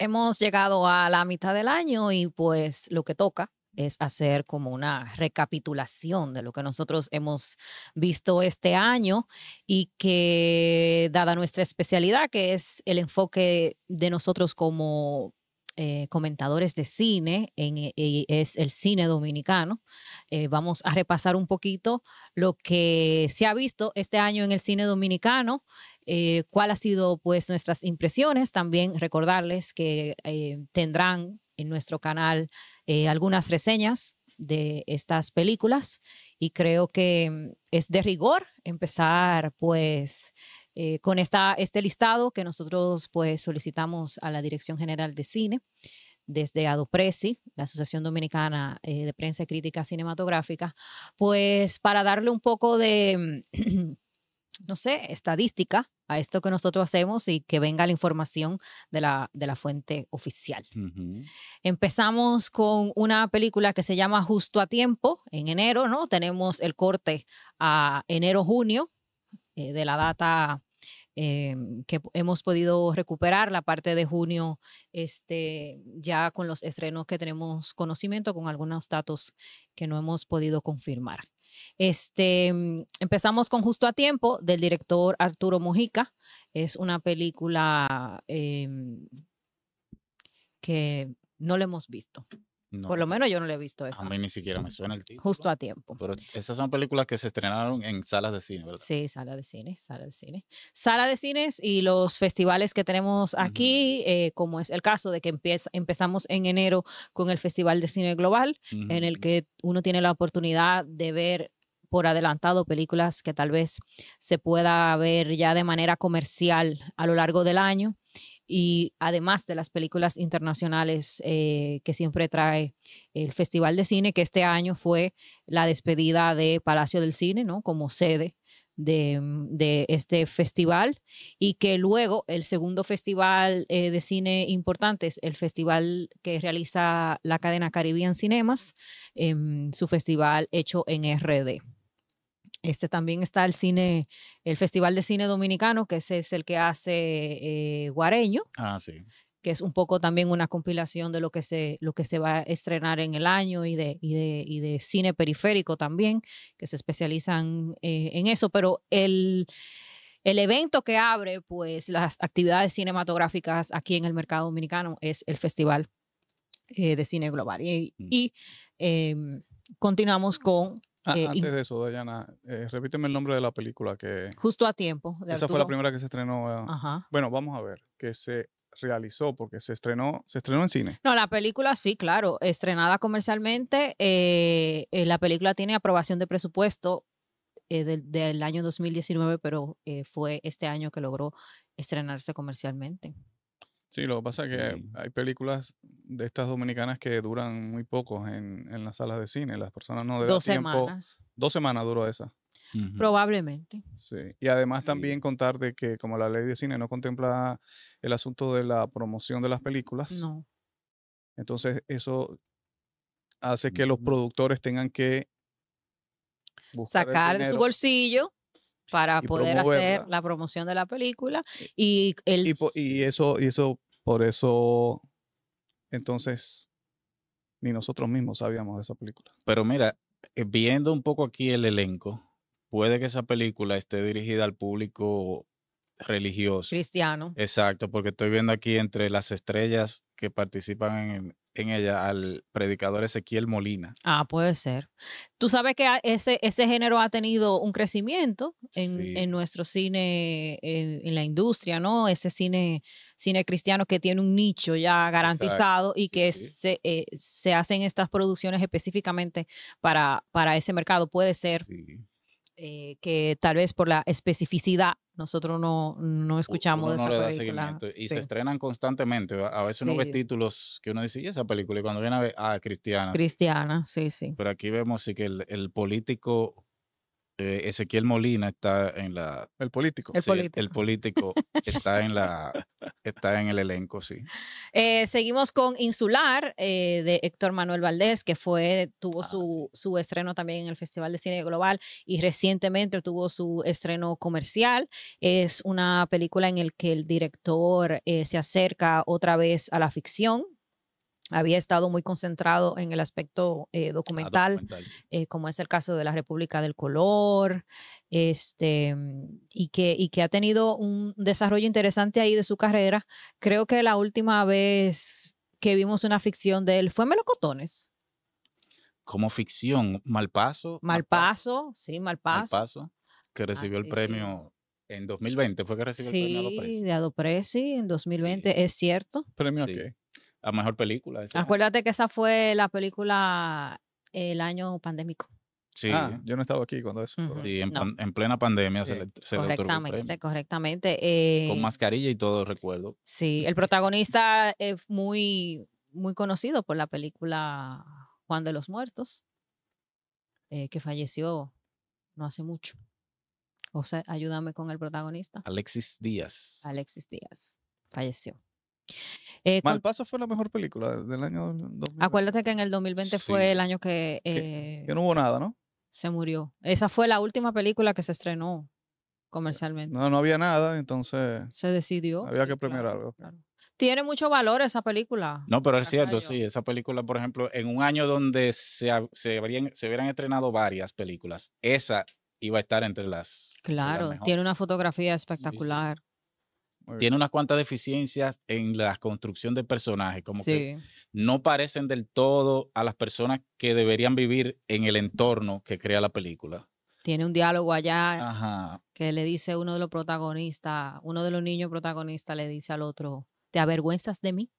Hemos llegado a la mitad del año y pues lo que toca es hacer como una recapitulación de lo que nosotros hemos visto este año y que, dada nuestra especialidad, que es el enfoque de nosotros como eh, comentadores de cine, en, e, es el cine dominicano. Eh, vamos a repasar un poquito lo que se ha visto este año en el cine dominicano, eh, cuál ha sido pues nuestras impresiones. También recordarles que tendrán en nuestro canal algunas reseñas de estas películas y creo que mm, es de rigor empezar pues eh, con este listado que nosotros pues solicitamos a la Dirección General de Cine desde ADOPRESI, la Asociación Dominicana eh, de Prensa y Crítica Cinematográfica, pues para darle un poco de, mm, no sé, estadística a esto que nosotros hacemos y que venga la información de la, de la fuente oficial. Empezamos con una película que se llama Justo a Tiempo, en enero, ¿no? Tenemos el corte a enero-junio eh, de la data Em, que hemos podido recuperar la parte de junio, este, ya con los estrenos que tenemos conocimiento, con algunos datos que no hemos podido confirmar. Este, mm, empezamos con Justo a Tiempo del director Arturo Mojica. Es una película em, que no la hemos visto. Por lo menos yo no le he visto eso. A mí ni siquiera me suena el título. Justo a tiempo. Pero esas son películas que se estrenaron en salas de cine, ¿verdad? Sí, sala de cine, sala de cine. Sala de cines y los festivales que tenemos aquí, eh, como es el caso de que empezamos en enero con el Festival de Cine Global, en el que uno tiene la oportunidad de ver por adelantado películas que tal vez se pueda ver ya de manera comercial a lo largo del año y además de las películas internacionales eh, que siempre trae el Festival de Cine, que este año fue la despedida de Palacio del Cine, ¿no? Como sede de, mm, este festival y que luego el segundo festival eh, de cine importante es el festival que realiza la cadena Caribbean Cinemas, eh, su festival hecho en RD. Este también está el cine, el Festival de Cine Dominicano, que ese es el que hace eh, Guareño. Ah, que es un poco también una compilación de lo que se, lo que se va a estrenar en el año y de, de, cine periférico también, que se especializan eh, en eso. Pero el, evento que abre pues las actividades cinematográficas aquí en el mercado dominicano es el Festival eh, de Cine Global. y mm. em, continuamos con Ah, eh, antes de eso, Dayana, eh, repíteme el nombre de la película que... Justo a tiempo. esa fue la primera que se estrenó. Eh, bueno, vamos a ver, que se realizó porque se estrenó, se estrenó en cine. No, la película sí, claro, estrenada comercialmente. la película tiene aprobación de presupuesto del, año 2019, pero fue este año que logró estrenarse comercialmente. Sí, lo que pasa es que hay películas de estas dominicanas que duran muy poco en, las salas de cine. Las personas no deben. Dos semanas. Dos semanas duró esa. Probablemente. Sí. Y además también contar de que como la ley de cine no contempla el asunto de la promoción de las películas. No. Entonces eso hace que los productores tengan que sacar de su bolsillo para poder hacer la promoción de la película y el eso y eso por eso entonces, ni nosotros mismos sabíamos de esa película. Pero mira, eh, viendo un poco aquí el elenco, puede que esa película esté dirigida al público religioso. Cristiano. Exacto, porque estoy viendo aquí entre las estrellas que participan en, en ella al predicador Ezequiel Molina. Ah, puede ser. Tú sabes que ese, ese género ha tenido un crecimiento en, nuestro cine, en, la industria, ¿no? Ese cine, cine cristiano que tiene un nicho ya garantizado y que se, eh, se, hacen estas producciones específicamente para, para ese mercado. Puede ser. Eh, que tal vez por la especificidad nosotros no, no escuchamos de esa película. Y se estrenan constantemente. A veces uno ve títulos que uno dice, ¿y esa película? Y cuando viene a ver, ah, cristiana. Cristiana, sí, sí. Pero aquí vemos sí, que el político eh, Ezequiel Molina está en la... El político. El político. está, en la, está en el elenco, sí. Eh, seguimos con Insular eh, de Héctor Manuel Valdés, que fue, tuvo ah, su, su estreno también en el Festival de Cine Global y recientemente tuvo su estreno comercial. Es una película en la que el director se acerca otra vez a la ficción, había estado muy concentrado en el aspecto eh, ah, documental, eh, como es el caso de la República del Color, este, y, que, y que ha tenido un desarrollo interesante ahí de su carrera. Creo que la última vez que vimos una ficción de él fue Melocotones. Como ficción, Malpaso. Malpaso, sí, Malpaso. Malpaso, que recibió el premio en 2020, fue que recibió el premio Adopresi. De Adopresi en 2020, es cierto. ¿Premio a qué? La mejor película. Acuérdate que esa fue la película el año pandémico. Sí. Ah, yo no he estado aquí cuando eso. Sí, en, plena pandemia se, le, Correctamente, correctamente. Eh, con mascarilla y todo, recuerdo. Sí, el protagonista es muy, muy conocido por la película Juan de los Muertos, eh, que falleció no hace mucho. O sea, ayúdame con el protagonista. Alexis Díaz. Alexis Díaz. Falleció. Eh, Malpaso fue la mejor película del año Acuérdate que en el 2020 fue el año que, que, eh, no hubo nada, ¿no? Se murió. Esa fue la última película que se estrenó eh, comercialmente. No, no había nada, entonces. Se decidió. Había que premiar algo. Tiene mucho valor esa película. No, pero es cierto, sí. Esa película, por ejemplo, en un año donde se, se, hubieran estrenado varias películas, esa iba a estar entre las. Claro, tiene una fotografía espectacular tiene unas cuantas deficiencias en la construcción de personajes, como que no parecen del todo a las personas que deberían vivir en el entorno que crea la película. Tiene un diálogo allá que le dice uno de los protagonistas, uno de los niños protagonistas le dice al otro, ¿te avergüenzas de mí?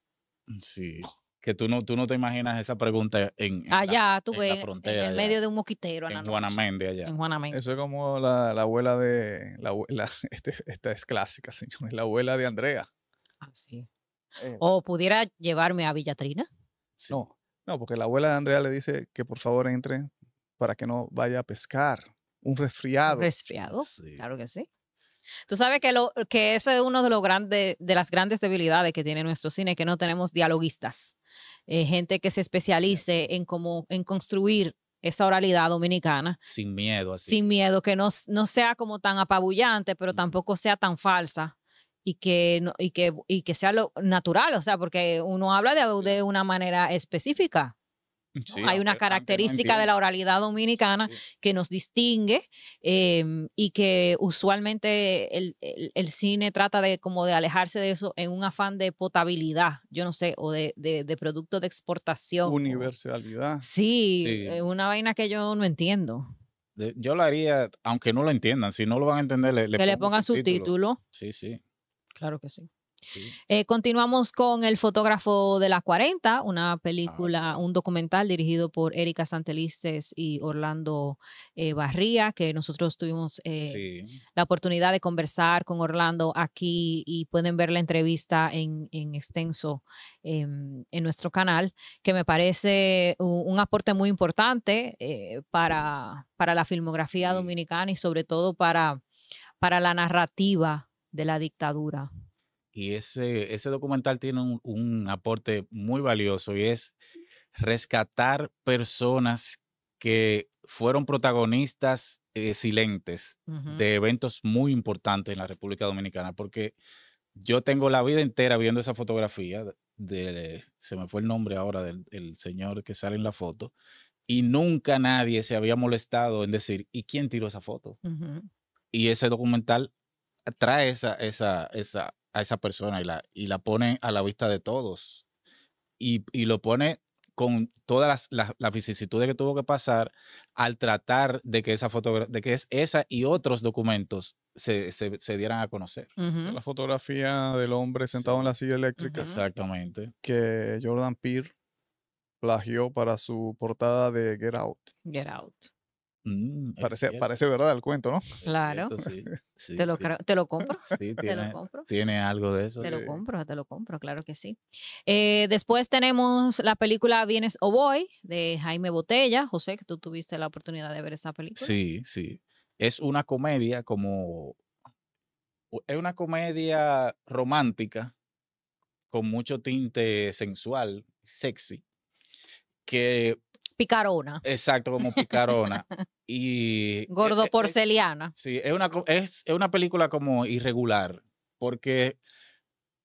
Mm, sí que tú no, tú no te imaginas esa pregunta en, allá, en medio de un mosquitero. En, Juanamende, allá. En Eso es como la, abuela de, la, la este, esta es clásica, señores, la abuela de Andrea. Ah, sí. Eh, o pudiera llevarme a Villatrina. No, no, porque la abuela de Andrea le dice que por favor entre para que no vaya a pescar. Un resfriado. resfriado, claro que sí. Tú sabes que, lo, que eso es uno de, los grandes, de las grandes debilidades que tiene nuestro cine, que no tenemos dialoguistas. Eh, gente que se especialice en cómo, en construir esa oralidad dominicana. Sin miedo, así. Sin miedo, que no, sea como tan apabullante, pero tampoco sea tan falsa y que, y y que sea lo natural, o sea, porque uno habla de una manera específica. Hay una característica de la oralidad dominicana que nos distingue em, y que usualmente el, cine trata de como de alejarse de eso en un afán de potabilidad, yo no sé, o de, producto de exportación. Universalidad. Sí, es una vaina que yo no entiendo. yo la haría, aunque no lo entiendan, si no lo van a entender, le, le que le pongan título. Sí, sí. Claro que sí. Eh, continuamos con El fotógrafo de la 40, una película, un documental dirigido por Erika Santelistes y Orlando Barría, que nosotros tuvimos eh, la oportunidad de conversar con Orlando aquí y pueden ver la entrevista en, extenso em, en nuestro canal, que me parece un, aporte muy importante eh, para, para la filmografía dominicana y sobre todo para, para la narrativa de la dictadura y ese, ese documental tiene un, aporte muy valioso y es rescatar personas que fueron protagonistas eh, silentes de eventos muy importantes en la República Dominicana, porque yo tengo la vida entera viendo esa fotografía, de, se me fue el nombre ahora del señor que sale en la foto, y nunca nadie se había molestado en decir, ¿y quién tiró esa foto? Y ese documental trae esa, esa, esa, a esa persona y la, y la pone a la vista de todos. Y, lo pone con todas las, las, vicisitudes que tuvo que pasar al tratar de que esa de que es esa y otros documentos se, dieran a conocer. la fotografía del hombre sentado en la silla eléctrica. Exactamente. Que Jordan Peele plagió para su portada de Get Out. Get Out. Mm, parece, parece, verdad el cuento, ¿no? Claro. ¿Te, lo, compro. Sí, tiene, Tiene algo de eso. Te lo compro, te lo compro, claro que sí. Eh, después tenemos la película Vienes o Voy de Jaime Botella. José, que tú tuviste la oportunidad de ver esa película. Sí, sí. Es una comedia como. Es una comedia romántica con mucho tinte sensual, sexy, que picarona. Exacto, como picarona. y e, Gordo e, porceliana. sí, es una, es, es una película como irregular, porque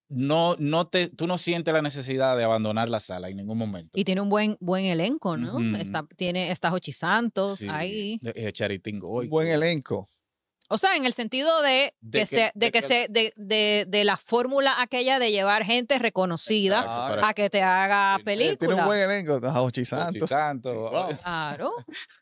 no, no te, tú no sientes la necesidad de abandonar la sala en ningún momento. Y tiene un buen, buen elenco, ¿no? está, tiene, Jochi Santos ahí. Charitín Goy. Buen elenco. O sea, en el sentido de, que, se, de, la fórmula aquella de llevar gente reconocida a que te haga película. Eh, tiene un buen elenco, Ochi Santos. Claro.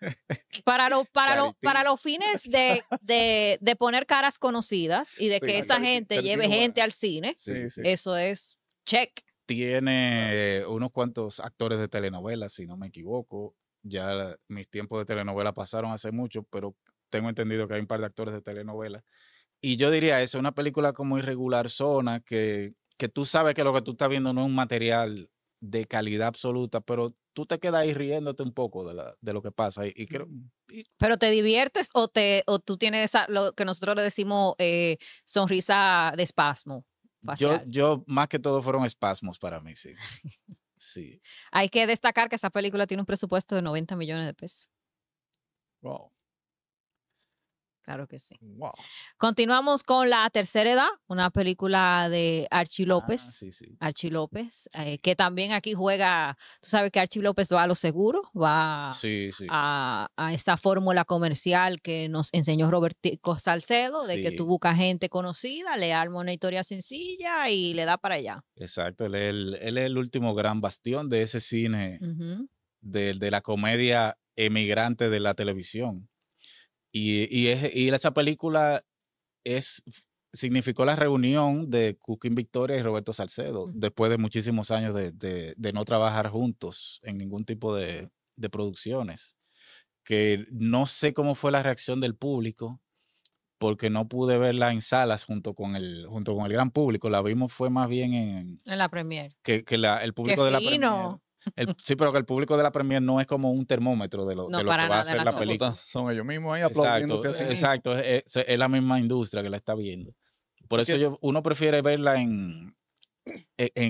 Para, para, para los fines de, poner caras conocidas y de que esa gente lleve gente al cine, eso es check. Tiene eh, unos cuantos actores de telenovelas, si no me equivoco. Ya mis tiempos de telenovela pasaron hace mucho, pero tengo entendido que hay un par de actores de telenovela Y yo diría eso, una película como irregular zona, que, que tú sabes que lo que tú estás viendo no es un material de calidad absoluta, pero tú te quedas ahí riéndote un poco de, la, de lo que pasa. Y, creo, mm. Pero te diviertes o, te, o tú tienes lo que nosotros le decimos eh, sonrisa de espasmo. Yo, yo, más que todo, fueron espasmos para mí, sí. sí. Hay que destacar que esa película tiene un presupuesto de 90 millones de pesos. Wow. Claro que sí. Continuamos con La Tercera Edad, una película de Archie ah, López. Archie López, eh, que también aquí juega, tú sabes que Archie López va a lo seguro, va a, esa fórmula comercial que nos enseñó Robertico Salcedo, de que tú buscas gente conocida, le arma una historia sencilla y le da para allá. Exacto, él es el, último gran bastión de ese cine, de la comedia emigrante de la televisión. Y, y, es, y esa película es, significó la reunión de Cuquín Victoria y Roberto Salcedo, después de muchísimos años de, no trabajar juntos en ningún tipo de, producciones. Que no sé cómo fue la reacción del público, porque no pude verla en salas junto con el, junto con el gran público. La vimos fue más bien en... En la premier. Que, la, el público de la premier sí, pero que el público de la premier no es como un termómetro de lo, que va a ser la película. Son ellos mismos ahí aplaudiéndose Exacto, eh, exacto eh, eh, es, la misma industria que la está viendo. Por eso yo, uno prefiere verla en,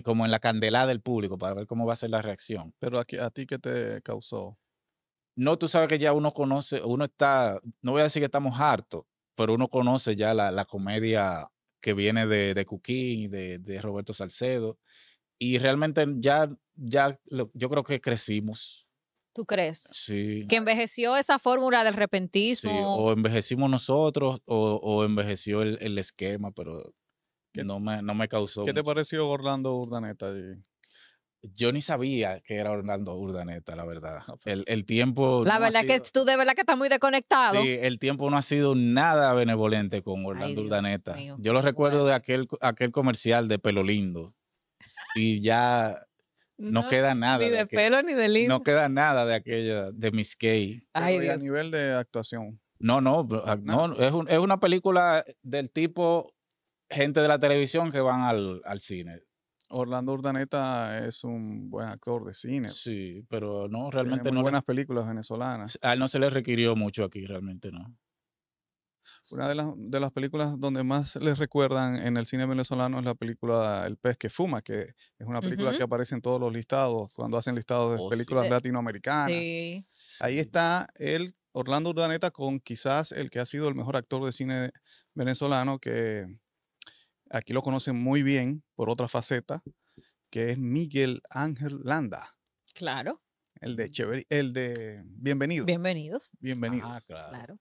como en la candelada del público para ver cómo va a ser la reacción. Pero a ti, ¿qué te causó? No, tú sabes que ya uno conoce, uno está, no voy a decir que estamos hartos, pero uno conoce ya la, comedia que viene de, de Cuquín, de, de Roberto Salcedo, y realmente ya ya yo creo que crecimos. ¿Tú crees? Sí. Que envejeció esa fórmula del repentismo. Sí, o envejecimos nosotros o, envejeció el, esquema, pero que no me, no me causó. ¿Qué te pareció Orlando Urdaneta Yo ni sabía que era Orlando Urdaneta, la verdad. Ah, pues. El, tiempo. La verdad que tú de verdad que estás muy desconectado. Sí, el tiempo no ha sido nada benevolente con Orlando Urdaneta. yo lo recuerdo de aquel, aquel comercial de Pelo Lindo. Y ya no, queda nada. Ni de, pelo ni de lindo. No queda nada de aquella, de Miss Kay. a nivel de actuación. No, no, ah, no, es, una película del tipo gente de la televisión que van al, cine. Orlando Urdaneta es un buen actor de cine. Sí, pero no, realmente no. buenas películas venezolanas. A él no se le requirió mucho aquí, realmente no. Una de las, de las películas donde más les recuerdan en el cine venezolano es la película El pez que fuma, que es una película que aparece en todos los listados, cuando hacen listados de oh, películas eh, latinoamericanas. Ahí está el Orlando Urdaneta con quizás el que ha sido el mejor actor de cine venezolano, que aquí lo conocen muy bien por otra faceta, que es Miguel Ángel Landa. Claro. El de el de Bienvenidos. Bienvenidos. Bienvenidos. Ah, claro.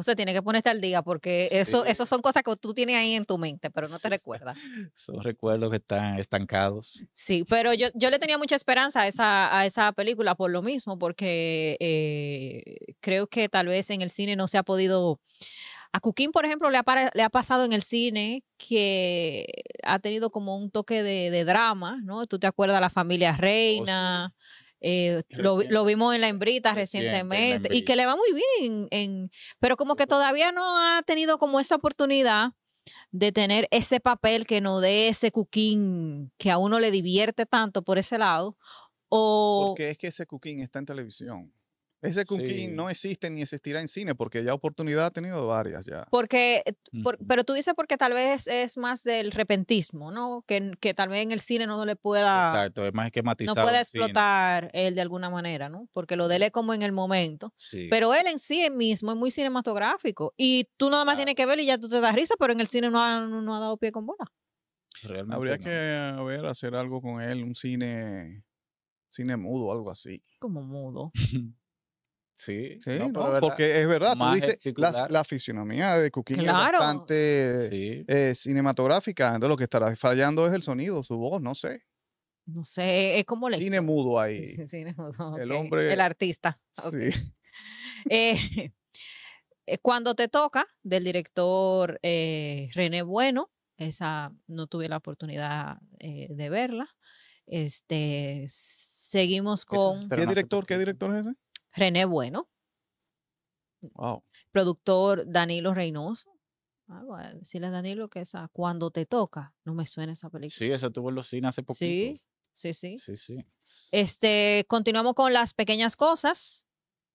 Usted tiene que ponerte al día porque eso, son cosas que tú tienes ahí en tu mente, pero no te recuerdas. Son recuerdos que están estancados. Sí, pero yo, le tenía mucha esperanza a esa, a esa película por lo mismo, porque eh, creo que tal vez en el cine no se ha podido... A Cuquín, por ejemplo, le ha, le ha pasado en el cine que ha tenido como un toque de, drama, ¿no? Tú te acuerdas la familia oh, Reina. Eh, lo, vimos en la hembrita recientemente y que le va muy bien, en, pero como que todavía no ha tenido como esa oportunidad de tener ese papel que no dé ese cuquín que a uno le divierte tanto por ese lado. O... Porque es que ese cuquín está en televisión. Ese cooking no existe ni existirá en cine porque ya oportunidad ha tenido varias ya. Porque, eh, pero tú dices porque tal vez es más del repentismo, ¿no? Que, que tal vez en el cine no le pueda... Exacto, es más esquematizado. No pueda explotar él de alguna manera, ¿no? Porque lo dele como en el momento. Pero él en sí mismo es muy cinematográfico y tú nada más tienes que verlo y ya tú te das risa, pero en el cine no ha, no ha dado pie con bola. Realmente Habría que ver, hacer algo con él, un cine, cine mudo, algo así. Como mudo. Sí, porque es verdad, tú dices, la, la, fisionomía de Cooking es bastante eh, cinematográfica, entonces lo que estará fallando es el sonido, su voz, no sé. No sé, es como el Cine mudo ahí. El hombre. El artista. Sí. Eh, eh, cuando te toca, del director René Bueno, esa no tuve la oportunidad de verla. Este, seguimos con. ¿Qué director, ¿Qué director es ese? René Bueno. Productor Danilo Reynoso. Ah, bueno. decirle a Danilo que esa, cuando te toca, no me suena esa película. Sí, esa tuvo en los cines hace poquito. Sí, sí, sí. Sí, Este, continuamos con las pequeñas cosas.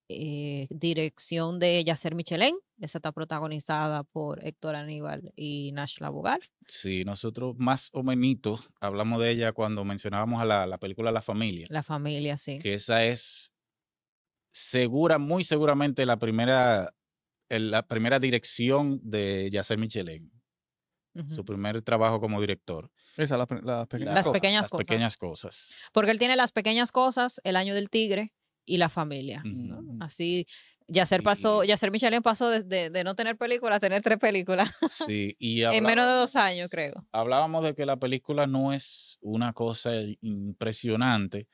Eh, dirección de Yacer Michelén. Esa está protagonizada por Héctor Aníbal y Nash Labogal. Sí, nosotros más o menos hablamos de ella cuando mencionábamos a la, la película La Familia. La Familia, sí. Que esa es segura, muy seguramente la primera, la primera dirección de Yasser Michelin. Su primer trabajo como director. Esa, las, pequeñas, cosas. pequeñas cosas. Porque él tiene las pequeñas cosas, el año del tigre y la familia. Así, Yasser pasó, Michelin pasó de, no tener película a tener tres películas. Sí, y en menos de dos años, creo. Hablábamos de que la película no es una cosa impresionante,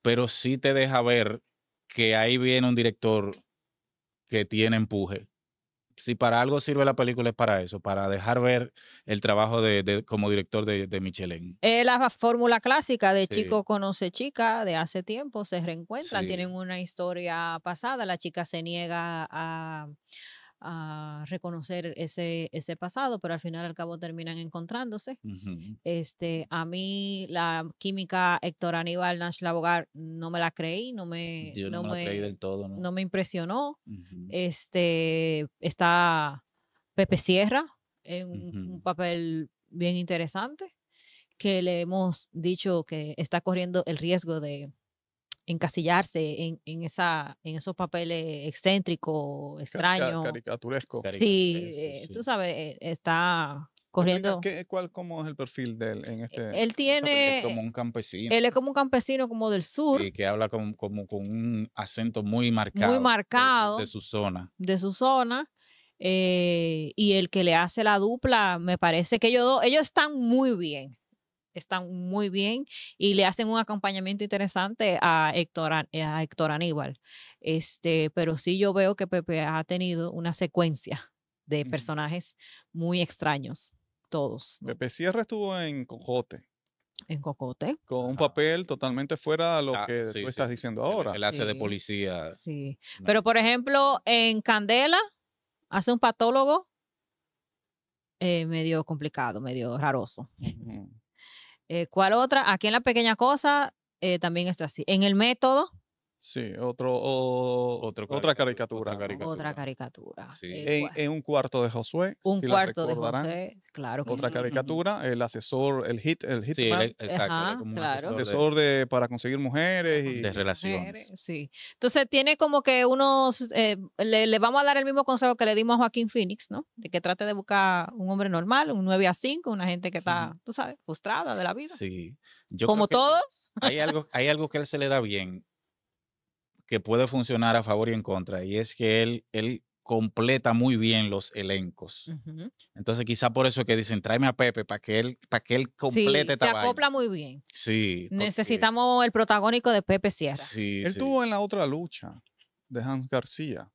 pero sí te deja ver que ahí viene un director que tiene empuje. Si para algo sirve la película es para eso, para dejar ver el trabajo de, como director de, de Michelin. Es la fórmula clásica de chico conoce chica de hace tiempo, se reencuentran, tienen una historia pasada, la chica se niega a a reconocer ese, ese pasado, pero al final al cabo terminan encontrándose. este, a mí la química Héctor Aníbal Nash Labogar no me la creí, no me, impresionó. este, está Pepe Sierra en un papel bien interesante que le hemos dicho que está corriendo el riesgo de encasillarse en, esa, en esos papeles excéntricos, extraños. caricaturesco. Sí, eh, tú sabes, eh, está corriendo. cuál, ¿Cómo es el perfil de él en e, este? Él tiene. Es como un campesino. Él es como un campesino como del sur. Y que habla con, como con un acento muy marcado. Muy marcado. De su, zona. De su zona. Eh, y el que le hace la dupla, me parece que ellos ellos están muy bien están muy bien y le hacen un acompañamiento interesante a Héctor, eh, a Héctor Aníbal. Este, pero sí yo veo que Pepe ha tenido una secuencia de personajes muy extraños, todos. Pepe Sierra estuvo en Cocote En Cocote. Con un papel totalmente fuera de lo ah, que tú estás diciendo ahora. el hace de policía. Sí. Pero, por ejemplo, en Candela hace un patólogo eh, medio complicado, medio raroso. Eh, ¿Cuál otra? Aquí en La Pequeña Cosa eh, también está así. En el método Sí, otro, otra caricatura. Otra caricatura. Eh, en, un cuarto de Josué. Un cuarto de Josué, claro. otra caricatura, el asesor, el hit, el hitman. Sí, exacto. asesor, de, para conseguir mujeres. Y, de relaciones. sí. Entonces tiene como que unos, eh, le, vamos a dar el mismo consejo que le dimos a Joaquín Phoenix, ¿no? De que trate de buscar un hombre normal, un 9 a 5, una gente que está, tú sabes, frustrada de la vida. Sí. Yo como todos. Hay algo, hay algo que a él se le da bien que puede funcionar a favor y en contra, y es que él, él completa muy bien los elencos. Entonces, quizá por eso que dicen, tráeme a Pepe para que él, para que él complete sí, Se acopla muy bien. Sí. Eh. Necesitamos el protagónico de Pepe Sierra. Sí. Él tuvo en la otra lucha de Hans García.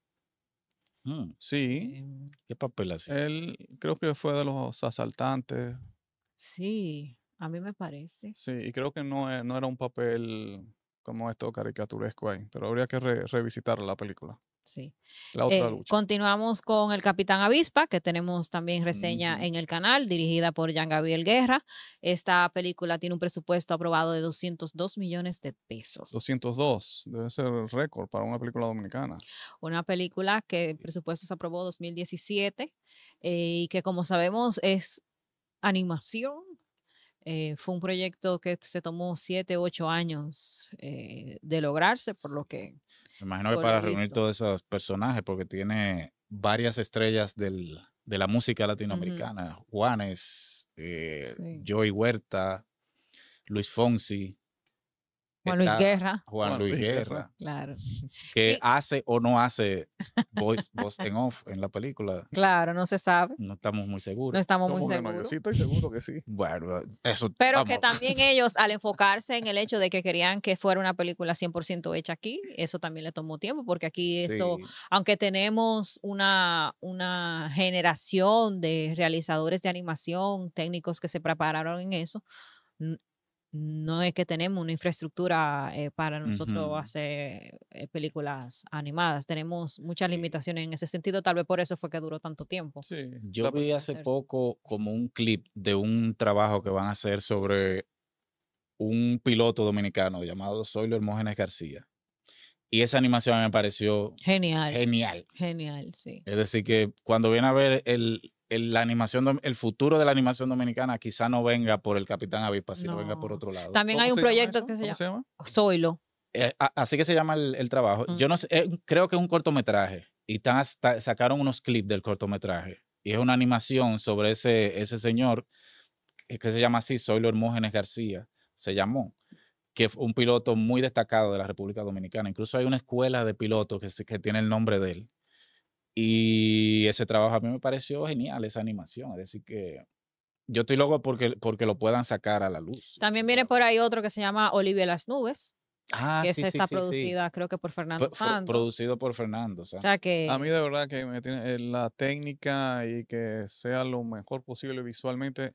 Mm. Sí. Em. ¿Qué papel hacía? Él creo que fue de los asaltantes. Sí, a mí me parece. Sí, y creo que no, eh, no era un papel como esto caricaturesco ahí, pero habría que revisitar la película. Sí. Eh, continuamos con El Capitán Avispa, que tenemos también reseña en el canal, dirigida por Jean Gabriel Guerra. Esta película tiene un presupuesto aprobado de 202 millones de pesos. 202, debe ser el récord para una película dominicana. Una película que el presupuesto se aprobó 2017 eh, y que como sabemos es animación, eh, fue un proyecto que se tomó siete, ocho años eh, de lograrse, por lo que... Me imagino que para reunir todos esos personajes, porque tiene varias estrellas de la música latinoamericana, Juanes, eh, Joey Huerta, Luis Fonsi, Juan Luis Guerra. Juan Luis Guerra. Claro. Que hace o no hace voice, voice en off en la película. Claro, no se sabe. No estamos muy seguros. No estamos muy seguros. Yo sí, estoy seguro que sí. Bueno, eso. Pero que también ellos, al enfocarse en el hecho de que querían que fuera una película 100% hecha aquí, eso también le tomó tiempo, porque aquí esto, aunque tenemos una, una generación de realizadores de animación, técnicos que se prepararon en eso, no es que tenemos una infraestructura eh, para nosotros hacer eh, películas animadas. Tenemos muchas limitaciones en ese sentido, tal vez por eso fue que duró tanto tiempo. Yo vi hace poco como un clip de un trabajo que van a hacer sobre un piloto dominicano llamado Soylo Hermógenes García. Y esa animación me pareció genial. Genial. Genial, sí. Es decir, que cuando viene a ver el, el, animación, el futuro de la animación dominicana quizá no venga por el Capitán Avispa, sino venga por otro lado. También hay un proyecto que se llama, se eh, así que se llama el, trabajo. Yo no eh, creo que es un cortometraje y sacaron unos clips del cortometraje y es una animación sobre ese, ese señor eh, que se llama así, Soilo Hermógenes García, se llamó que es un piloto muy destacado de la República Dominicana. Incluso hay una escuela de pilotos que tiene el nombre de él. Y ese trabajo a mí me pareció genial, esa animación. Es decir, que yo estoy loco porque, porque lo puedan sacar a la luz. También viene por ahí otro que se llama Olivia las Nubes. Ah, que sí, esa está producida, creo que por Fernando Producido por Fernando. O sea que... A mí de verdad que tiene eh, la técnica y que sea lo mejor posible visualmente,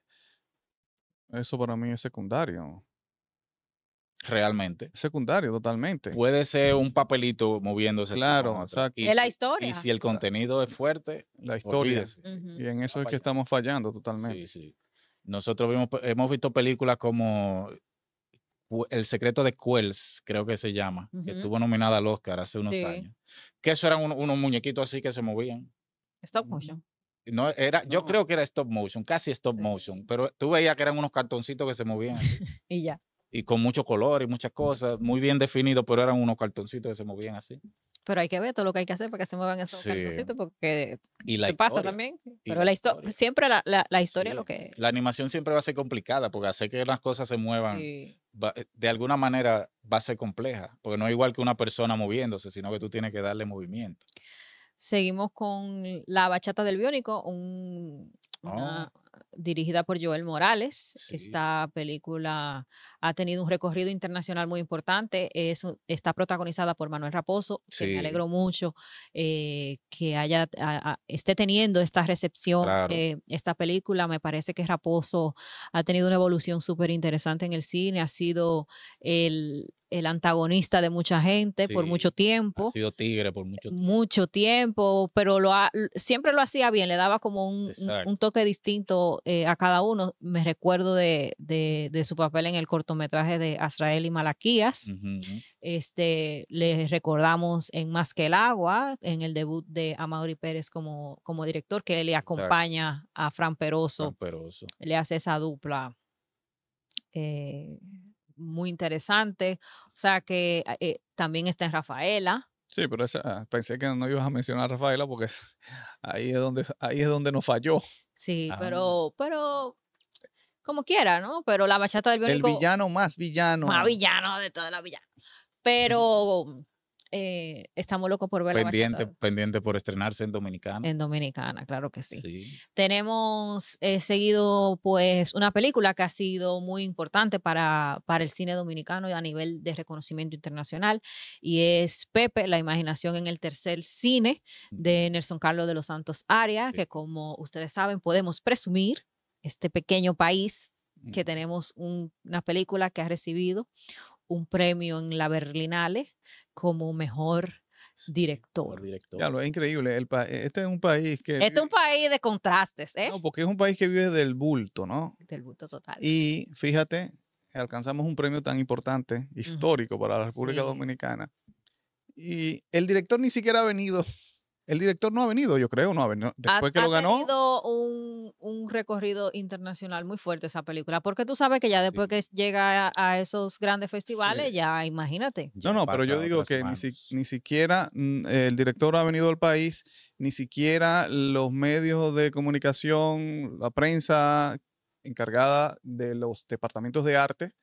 eso para mí es secundario realmente. Secundario, totalmente. Puede ser un mm. papelito moviéndose. Claro, exacto. es la historia. Y si el contenido es fuerte, la historia. Y en eso es que estamos fallando totalmente. Nosotros hemos visto películas como El secreto de Quells, creo que se llama, que estuvo nominada al Oscar hace unos años. Que eso eran unos muñequitos así que se movían. Stop mm. motion. No, era, yo creo que era stop motion, casi stop motion, pero tú veías que eran unos cartoncitos que se movían. y ya y con mucho color y muchas cosas, muy bien definido, pero eran unos cartoncitos que se movían así. Pero hay que ver todo lo que hay que hacer para que se muevan esos cartoncitos, porque y pasa también. Pero la, siempre la, historia es lo que... La animación siempre va a ser complicada, porque hacer que las cosas se muevan eh, de alguna manera va a ser compleja, porque no es igual que una persona moviéndose, sino que tú tienes que darle movimiento. Seguimos con la bachata del biónico, un, oh dirigida por Joel Morales. Esta película ha tenido un recorrido internacional muy importante. está protagonizada por Manuel Raposo, me alegro mucho eh, que haya, esté teniendo esta recepción, eh, esta película. Me parece que Raposo ha tenido una evolución súper interesante en el cine, ha sido el el antagonista de mucha gente por mucho tiempo. Ha sido tigre por mucho tiempo. Mucho tiempo, pero lo siempre lo hacía bien, le daba como un, toque distinto eh, a cada uno. Me recuerdo de, su papel en el cortometraje de Azrael y Malaquías. este, le recordamos en Más que el agua, en el debut de Amaury Pérez como, como director, que le acompaña a Fran Peroso. Fran Peroso. Le hace esa dupla. Eh, muy interesante. O sea que ah, eh, también está en Rafaela. Sí, pero pensé que no ibas a mencionar a Rafaela porque ahí es donde, ahí es donde nos falló. Sí, ah, pero, pero como quiera, ¿no? Pero la bachata del biónico. El villano más villano. Más villano de toda la villana. Pero eh, estamos locos por ver pendiente, Pendiente por estrenarse en Dominicana. En Dominicana, claro que sí. Tenemos eh, seguido pues una película que ha sido muy importante para, para el cine dominicano y a nivel de reconocimiento internacional y es Pepe, la imaginación en el tercer cine de Nelson Carlos de los Santos Arias, que como ustedes saben podemos presumir este pequeño país que tenemos una película que ha recibido un premio en la Berlinale como mejor director. director. Claro, es increíble. E, este es un país que... Este es un país de contrastes, ¿eh? No, porque es un país que vive del bulto, ¿no? Del bulto total. Y fíjate, alcanzamos un premio tan importante, histórico para la República Dominicana. Y el director ni siquiera ha venido. El director no ha venido, yo creo, no ha venido. Después que lo ganó. Ha tenido un, recorrido internacional muy fuerte esa película, porque tú sabes que ya después que llega a, esos grandes festivales, ya imagínate. no, no, pero yo digo que ni, siquiera mm, el director ha venido al país, ni siquiera los medios de comunicación, la prensa encargada de los departamentos de arte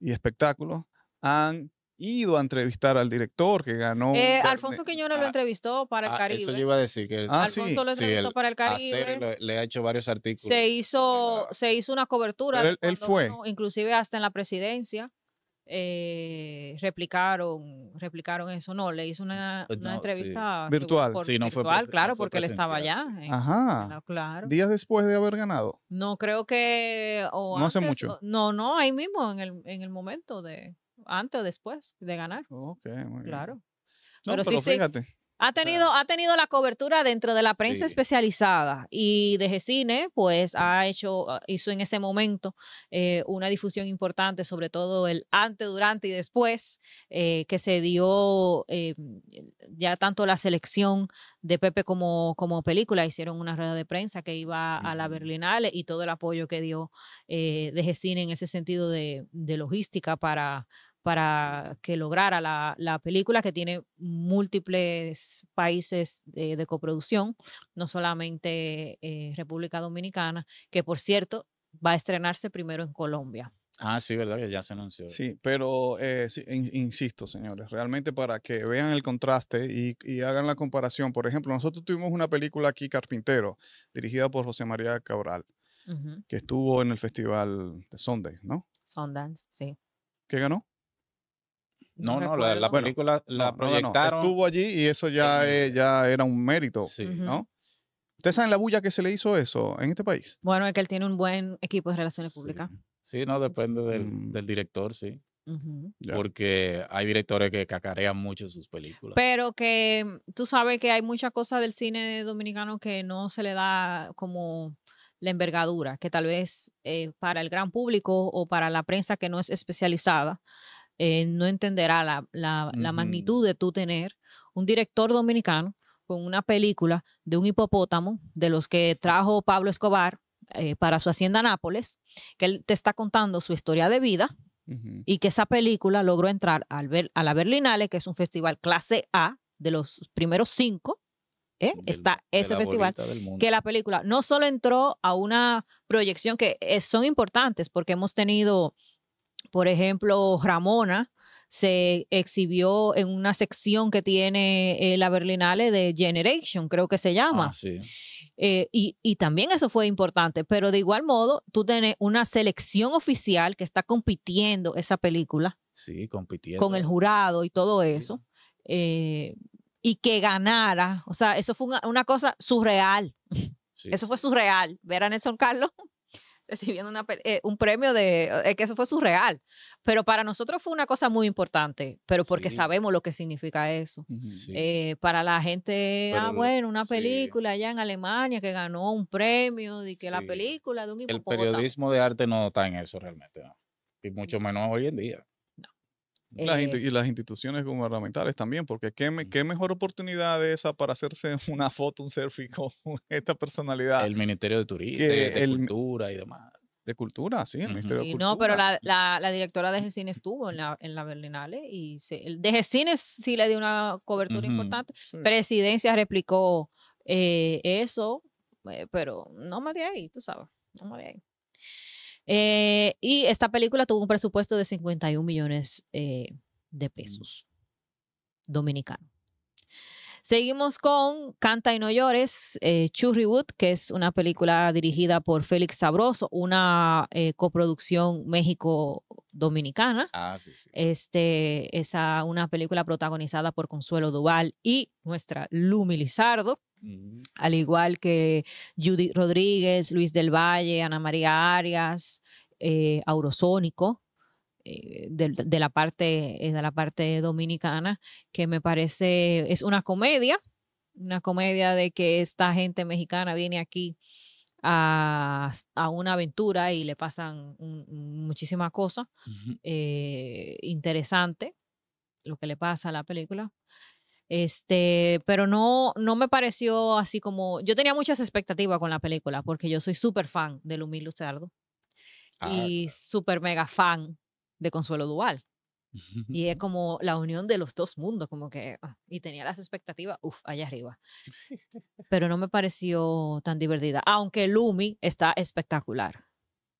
y espectáculos han ido a entrevistar al director que ganó. Eh, Alfonso Quiñones lo ah, entrevistó para el ah, Caribe. Eso iba a decir que ah, Alfonso lo entrevistó para el Caribe. Eh, le ha hecho varios artículos. Se hizo, se hizo una cobertura. Él, fue. inclusive hasta en la presidencia. Eh, replicaron, replicaron eso. No, le hizo una, pues entrevista virtual. sí, no virtual, claro, porque él estaba allá. Ajá. claro. Días después de haber ganado. No creo que. no hace mucho. No, no, ahí mismo, en el, en el momento de antes o después de ganar. Claro. pero, sí, ha tenido, ha tenido la cobertura dentro de la prensa especializada y de G-Cine pues ha hecho, ah, hizo en ese momento eh, una difusión importante, sobre todo el antes, durante y después, eh, que se dio eh, ya tanto la selección de Pepe como, como película. Hicieron una rueda de prensa que iba a la Berlinale y todo el apoyo que dio de G-Cine en ese sentido de logística para para que lograra la, película que tiene múltiples países de, coproducción, no solamente eh, República Dominicana, que por cierto va a estrenarse primero en Colombia. Ah, sí, verdad que ya se anunció. Sí, pero eh, insisto, señores, realmente para que vean el contraste y, hagan la comparación. Por ejemplo, nosotros tuvimos una película aquí, Carpintero, dirigida por José María Cabral, que estuvo en el festival de Sundance, ¿no? Sundance, sí. ¿Qué ganó? No, no, la, película la proyectaron. estuvo allí y eso ya, eh, ya era un mérito, ¿no? ¿Ustedes saben la bulla que se le hizo eso en este país? Bueno, es que él tiene un buen equipo de relaciones públicas. Sí, no, depende del, mm. director, sí. Porque hay directores que cacarean mucho sus películas. Pero que tú sabes que hay muchas cosas del cine dominicano que no se le da como la envergadura, que tal vez eh, para el gran público o para la prensa que no es especializada, eh, no entenderá la, magnitud de tú tener un director dominicano con una película de un hipopótamo de los que trajo Pablo Escobar eh, para su hacienda Nápoles, que él te está contando su historia de vida y que esa película logró entrar al a la Berlinale, que es un festival clase A de los primeros cinco. ¿eh? está ese festival que la película no solo entró a una proyección que son importantes porque hemos tenido por ejemplo, Ramona se exhibió en una sección que tiene eh, la Berlinale de Generation, creo que se llama. Ah, eh, y, también eso fue importante, pero de igual modo, tú tienes una selección oficial que está compitiendo esa película. Sí, compitiendo. Con el jurado y todo eso. Eh, y que ganara. O sea, eso fue una, cosa surreal. Eso fue surreal. Ver a Nelson Carlos recibiendo eh, un premio de, Es eh, eh, que eso fue surreal. Pero para nosotros fue una cosa muy importante, pero porque sabemos lo que significa eso. para la gente, ah, bueno, una película allá en Alemania que ganó un premio, de que la película de un El periodismo de arte no está en eso realmente, y mucho mm. menos hoy en día. Eh, y las instituciones gubernamentales también, porque qué, mejor oportunidad es esa para hacerse una foto, un selfie con esta personalidad. El Ministerio de Turismo, de Cultura y demás. De Cultura, sí, el Ministerio de No, pero la, directora de G-Cine estuvo en la, en Berlinale y el de Gesines sí le dio una cobertura importante. Presidencia replicó eh, eso, eh, pero no me de ahí, tú sabes, no me di ahí. Eh, y esta película tuvo un presupuesto de 51 millones eh, de mm. pesos dominicano. Seguimos con Canta y no llores, eh, que es una película dirigida por Félix Sabroso, una eh, coproducción México-Dominicana. Ah, sí, sí. Este, una película protagonizada por Consuelo Duval y nuestra Lumi Lizardo. Mm. Al igual que Judy Rodríguez, Luis del Valle, Ana María Arias, eh, Aurosónico, eh, de, la parte, eh, de la parte dominicana, que me parece es una comedia, una comedia de que esta gente mexicana viene aquí a, una aventura y le pasan muchísimas cosas. interesante lo que le pasa a la película. Este, pero no, no me pareció así como. Yo tenía muchas expectativas con la película, porque yo soy súper fan de Lumi Lucerdo y super súper mega fan de Consuelo Dual. Y es como la unión de los dos mundos, como que, ah, y tenía las expectativas, uff, allá arriba. Pero no me pareció tan divertida, aunque Lumi está espectacular.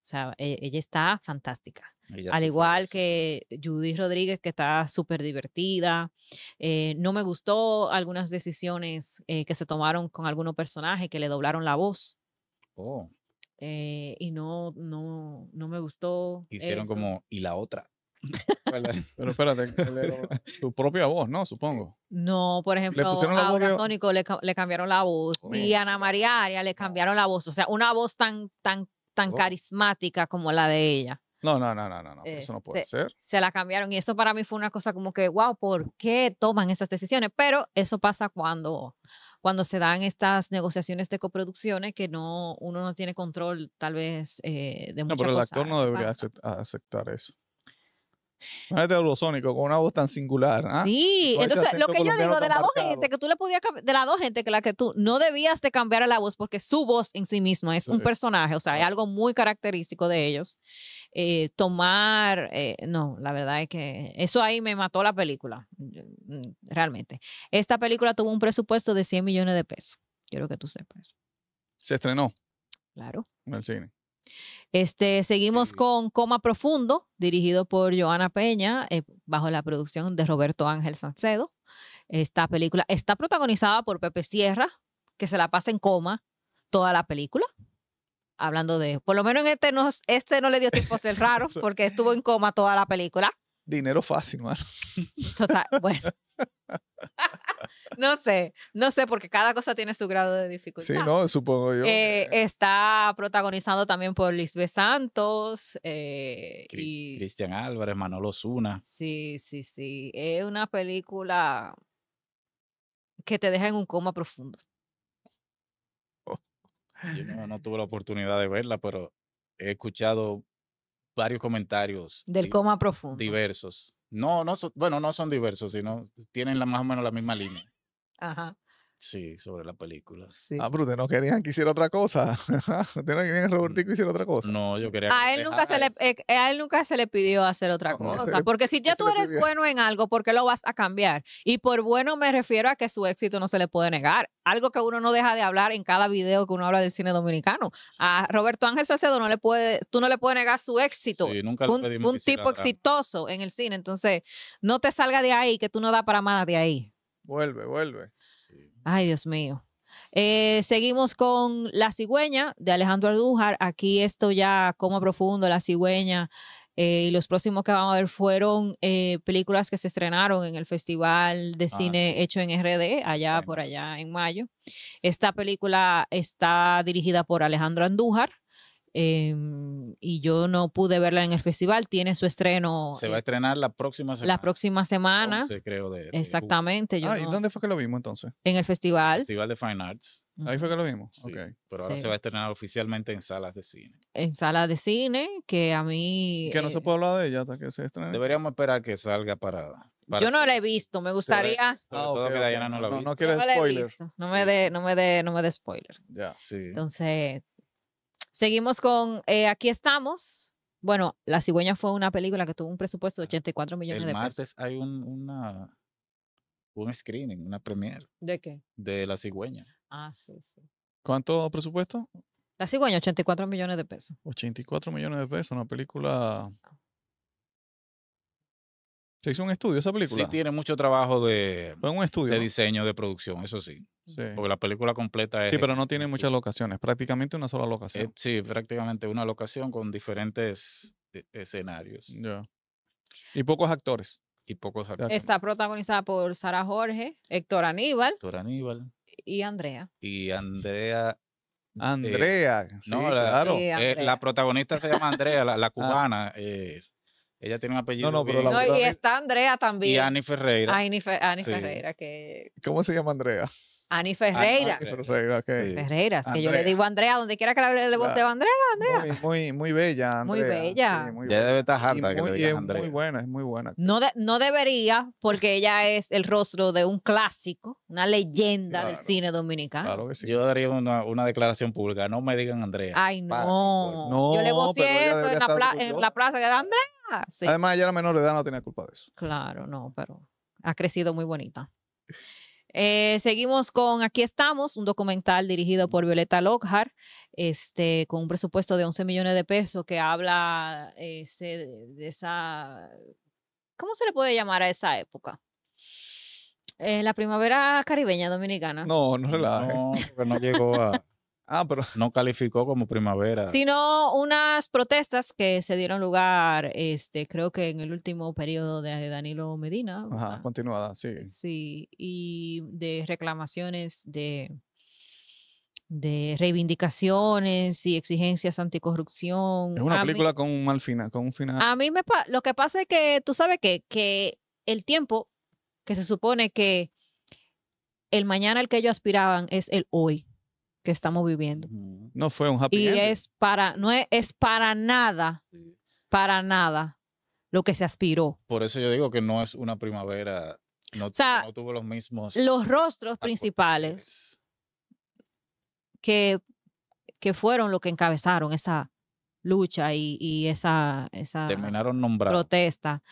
O sea, e, ella, está fantástica. Al igual que Judith Rodríguez, que está súper divertida. Eh, no me gustó algunas decisiones eh, que se tomaron con algunos personajes que le doblaron la voz. Oh. Eh, y no, no, no me gustó. Hicieron como, y la otra. Pero espérate, su propia voz, ¿no? Supongo. No, por ejemplo, a le, cambiaron la voz y a Ana María Aria le cambiaron la voz. O sea, una voz tan, tan tan oh. carismática como la de ella. No, no, no, no, no, eso no este, puede ser. Se la cambiaron y eso para mí fue una cosa como que, wow, ¿por qué toman esas decisiones? Pero eso pasa cuando, cuando se dan estas negociaciones de coproducciones que no, uno no tiene control tal vez eh, de muchas cosas. No, pero el actor no debería aceptar eso. Imagínate con una voz tan singular. ¿ah? Sí, entonces lo que yo digo de la dos gente que tú le podías de la dos gente que la que tú no debías de cambiar la voz porque su voz en sí misma es un personaje, o sea, es ah. algo muy característico de ellos. Eh, tomar, eh, no, la verdad es que eso ahí me mató la película, mm, realmente. Esta película tuvo un presupuesto de 100 millones de pesos, quiero que tú sepas. Se estrenó. Claro. En el cine. Este, seguimos con Coma Profundo, dirigido por Joana Peña, eh, bajo la producción de Roberto Ángel Sancedo. Esta película está protagonizada por Pepe Sierra, que se la pasa en coma toda la película. Hablando de, por lo menos en este no, este no le dio tiempo a ser raro, porque estuvo en coma toda la película. Dinero fácil, Total, bueno. no sé, no sé, porque cada cosa tiene su grado de dificultad. Sí, no, supongo yo. Eh, eh. está protagonizado también por Lisbeth Santos. Eh, Cristian Álvarez, Manolo Zuna. Sí, sí, sí. Es una película que te deja en un coma profundo. Yo no tuve la oportunidad de verla, pero he escuchado varios comentarios. Del coma profundo. Diversos. No, no son, bueno, no son diversos, sino tienen la, más o menos la misma línea. Ajá. Sí, sobre la película. Ah, pero no querían que hiciera otra cosa. no que Robertico hiciera otra cosa. No, yo quería. A él, nunca se le, eh, eh, a él nunca se le pidió hacer otra cosa. porque si ya tú eres bueno en algo, ¿por qué lo vas a cambiar? Y por bueno me refiero a que su éxito no se le puede negar. Algo que uno no deja de hablar en cada video que uno habla del cine dominicano. A Roberto Ángel Sacedo no le puede, tú no le puedes negar su éxito. Sí, nunca le un tipo exitoso en el cine. Entonces, no te salga de ahí, que tú no das para más de ahí. Vuelve, vuelve. Sí. Ay, Dios mío. Eh, seguimos con La cigüeña de Alejandro Andújar, Aquí esto ya como profundo, La cigüeña. Eh, y los próximos que vamos a ver fueron eh, películas que se estrenaron en el Festival de ah, Cine hecho en RD, allá por allá en mayo. Esta película está dirigida por Alejandro Andújar. Em, y yo no pude verla en el festival, tiene su estreno. Se va a estrenar la próxima semana. La próxima semana. Se creo de, Exactamente. ah, ¿y dónde fue que lo vimos entonces? En el festival. Festival de Fine Arts. Ahí fue que lo vimos. Sí, Pero ahora se va a estrenar oficialmente en salas de cine. En salas de cine, que a mí. Que no se eh, puede hablar de ella hasta que se estrene. Deberíamos esperar que salga para. yo no la he visto, me gustaría. Ah, no la no, spoiler. No me dé, no me de no me dé spoiler. Ya, sí. Entonces, Seguimos con eh, Aquí estamos. Bueno, La cigüeña fue una película que tuvo un presupuesto de 84 ah, millones de pesos. martes hay un, una, un screening, una premiere. ¿De qué? De La cigüeña. Ah, sí, sí. ¿Cuánto presupuesto? La cigüeña, 84 millones de pesos. 84 millones de pesos, una película ah. Se hizo un estudio esa película. Sí, tiene mucho trabajo de, un estudio, de diseño, de producción, eso sí. Porque la película completa es. Sí, pero no tiene muchas locaciones, prácticamente una sola locación. Eh, sí, prácticamente una locación con diferentes eh, escenarios. Y pocos actores. Y pocos actores. Está protagonizada por Sara Jorge, Héctor Aníbal. Héctor Aníbal. Y Andrea. Y Andrea eh, Andrea. no, claro. La, protagonista se llama Andrea, la, ah. cubana. Ella tiene un apellido. No, no, pero la no, y está Andrea también. Y Ani Ferreira. Ani, Ferreira, que. ¿Cómo se llama Andrea? Ani Ferreira. Ani Ferreira, ok. Ferreira, es que yo le digo a Andrea, donde quiera que le, le a Andrea, Andrea. Muy, muy, muy bella, Andrea. Muy bella. muy ya debe estar harta que le digan Andrea. muy buena, es muy buena. No, no debería, porque ella es el rostro de un clásico, una leyenda del cine dominicano. Claro que sí. Yo daría una, una declaración pública, no me digan Andrea. Ay, no. Para, no yo le voté en, la plaza que de Andrea. Ah, Además, ella era menor de edad, no tenía culpa de eso. Claro, no, pero ha crecido muy bonita. Eh, seguimos con Aquí estamos, un documental dirigido por Violeta Lockhart, este, con un presupuesto de 11 millones de pesos que habla este, de esa, ¿cómo se le puede llamar a esa época? Eh, la primavera caribeña dominicana. No, no relaje. No, no llegó a... Ah, pero no calificó como primavera. Sino unas protestas que se dieron lugar, este, creo que en el último periodo de Danilo Medina. Ajá, continuada, sí. Sí, y de reclamaciones de, de reivindicaciones y exigencias anticorrupción. Es una película con un mal final, con un final. A mí me lo que pasa es que tú sabes que, que el tiempo que se supone que el mañana al que ellos aspiraban es el hoy que estamos viviendo. No fue un happy Y es para, no es, para nada, para nada lo que se aspiró. Por eso yo digo que no es una primavera, no, tuvo los mismos. Los rostros principales que, que fueron los que encabezaron esa lucha y, esa, esa Terminaron protesta.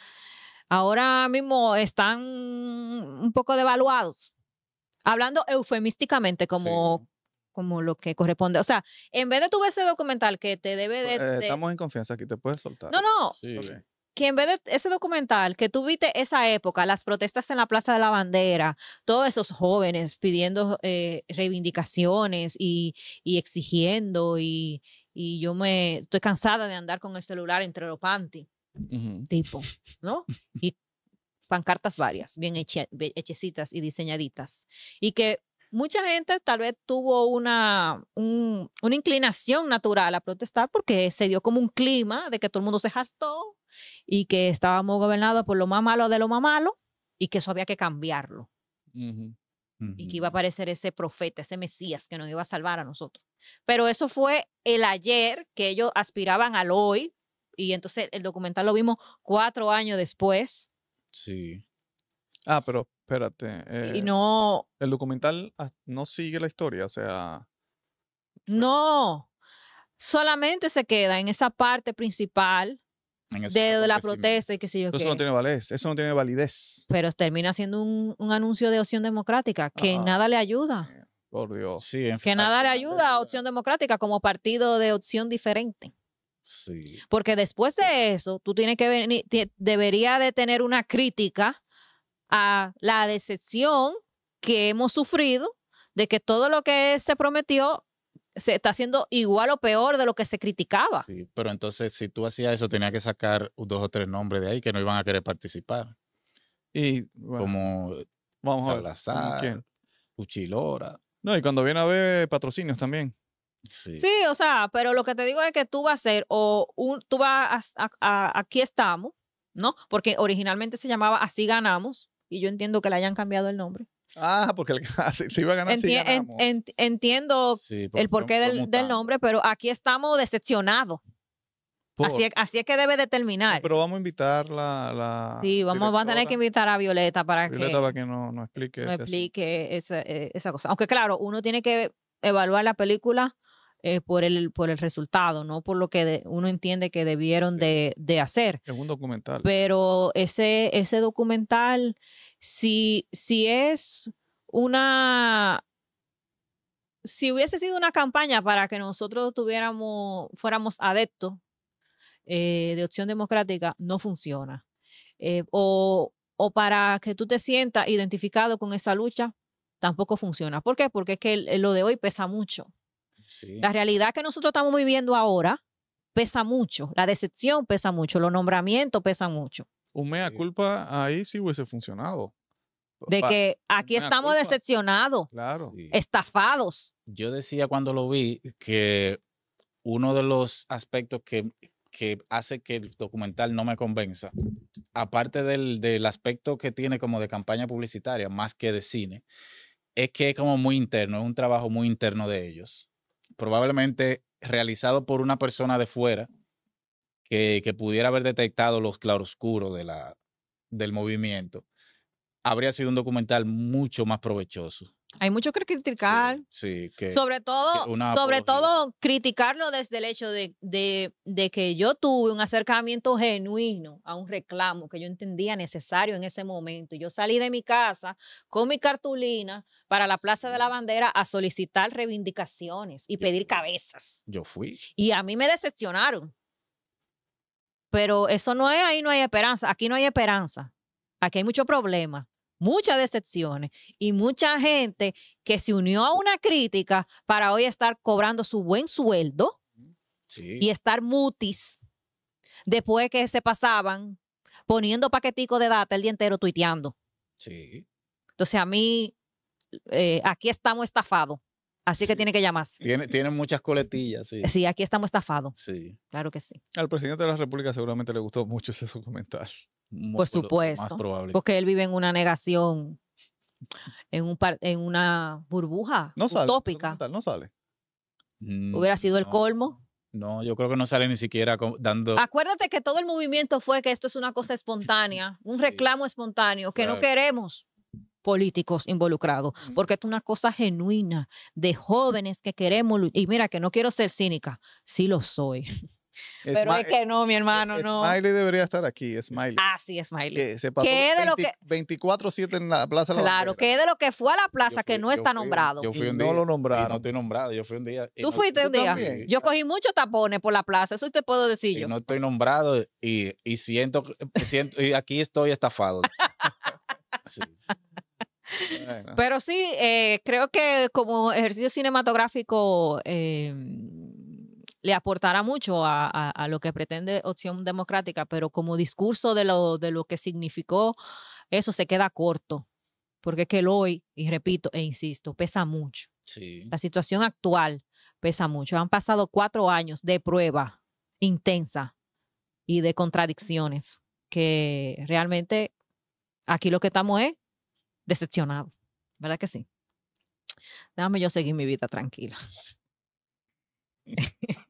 Ahora mismo están un poco devaluados. Hablando eufemísticamente, como como lo que corresponde. O sea, en vez de tu ese documental que te debe pues, eh, de, estamos en confianza, aquí te puedes soltar. No, no. que en vez de ese documental que tú viste esa época, las protestas en la Plaza de la Bandera, todos esos jóvenes pidiendo eh, reivindicaciones y, y exigiendo, y, y, yo me estoy cansada de andar con el celular entre los panty, tipo, ¿no? Y pancartas varias, bien hechecitas y diseñaditas. Y que mucha gente tal vez tuvo una, una inclinación natural a protestar porque se dio como un clima de que todo el mundo se hartó y que estábamos gobernados por lo más malo de lo más malo y que eso había que cambiarlo. Y que iba a aparecer ese profeta, ese Mesías que nos iba a salvar a nosotros. Pero eso fue el ayer que ellos aspiraban al hoy y entonces el documental lo vimos cuatro años después. Sí. Ah, pero Espérate. y eh, no. El documental no sigue la historia, o sea. No. Solamente se queda en esa parte principal de, la protesta y qué sé yo. Eso no tiene validez. Eso no tiene validez. Pero termina siendo un, anuncio de opción democrática que ah, nada le ayuda. Eh, por Dios. Sí, que nada le ayuda a opción democrática como partido de opción diferente. Sí. Porque después de eso, tú tienes que venir, debería de tener una crítica a la decepción que hemos sufrido de que todo lo que se prometió se está haciendo igual o peor de lo que se criticaba. pero entonces si tú hacías eso tenía que sacar dos o tres nombres de ahí que no iban a querer participar. Y como vamos a Uchilora. No, y cuando viene a ver patrocinios también. Sí. o sea, pero lo que te digo es que tú vas a ser o tú vas a, aquí estamos, ¿no? Porque originalmente se llamaba Así ganamos y yo entiendo que le hayan cambiado el nombre. Ah, porque el, se, iba a ganar si entiendo el porqué del, nombre, pero aquí estamos decepcionados. así, es, así es que debe determinar. Pero vamos a invitar la. la sí, vamos, a tener que invitar a Violeta para que. Violeta explique, esa, eh, esa cosa. Aunque, claro, uno tiene que evaluar la película eh, por, el, por el resultado, no por lo que uno entiende que debieron de, hacer. Es un documental. Pero ese, ese documental, si, si es una... Si hubiese sido una campaña para que nosotros tuviéramos, fuéramos adeptos eh, de opción democrática, no funciona. Eh, o, o para que tú te sientas identificado con esa lucha, tampoco funciona. ¿Por qué? Porque es que lo de hoy pesa mucho. La realidad que nosotros estamos viviendo ahora pesa mucho, la decepción pesa mucho, los nombramientos pesan mucho. Un mea culpa ahí sí hubiese funcionado. De que aquí estamos decepcionados, claro. estafados. Yo decía cuando lo vi que uno de los aspectos que, hace que el documental no me convenza, aparte del, del, aspecto que tiene como de campaña publicitaria, más que de cine, es que es como muy interno, es un trabajo muy interno de ellos probablemente realizado por una persona de fuera que, pudiera haber detectado los claroscuros de la, del movimiento, habría sido un documental mucho más provechoso. Hay mucho que criticar. Sí, que, sobre todo, sobre todo criticarlo desde el hecho de, que yo tuve un acercamiento genuino a un reclamo que yo entendía necesario en ese momento. Yo salí de mi casa con mi cartulina para la Plaza de la Bandera a solicitar reivindicaciones y pedir cabezas. Yo fui. Y a mí me decepcionaron. Pero eso no es ahí, no hay esperanza. Aquí no hay esperanza. Aquí hay mucho problema muchas decepciones y mucha gente que se unió a una crítica para hoy estar cobrando su buen sueldo y estar mutis después que se pasaban poniendo paquetico de data el día entero tuiteando. Entonces a mí, eh, aquí estamos estafados. Así que tiene que llamarse. Tiene, tienen muchas coletillas, sí. Sí, aquí estamos estafados. Sí. Claro que sí. Al presidente de la República seguramente le gustó mucho ese su comentario. Por supuesto. Porque él vive en una negación, en, un en una burbuja utópica. no sale. Mm, Hubiera sido el colmo. No, yo creo que no sale ni siquiera dando. Acuérdate que todo el movimiento fue que esto es una cosa espontánea, un reclamo espontáneo, que no queremos políticos involucrados, mm. porque es una cosa genuina de jóvenes que queremos. Y mira, que no quiero ser cínica, sí lo soy Pero es que no, mi e-, hermano, no. Smiley debería estar aquí, Smiley. Ah, sí, Smiley. ¿Qué de lo que 24-7 en la Plaza Claro, ¿qué que de lo que fue a la plaza que no está nombrado. Yo fui un día, no lo nombraron. no estoy nombrado, yo fui un día. Tú fuiste un día. Yo cogí muchos tapones por la plaza, eso te puedo decir yo. No estoy nombrado y, y siento, eh, siento y aquí estoy estafado. Pero sí, eh, creo que como ejercicio cinematográfico em, le aportará mucho a, lo que pretende Opción Democrática, pero como discurso de lo, de lo que significó, eso se queda corto, porque es que el hoy, y repito e insisto, pesa mucho. Sí. La situación actual pesa mucho. Han pasado cuatro años de prueba intensa y de contradicciones que realmente aquí lo que estamos es decepcionados, ¿verdad que sí? Déjame yo seguir mi vida tranquila.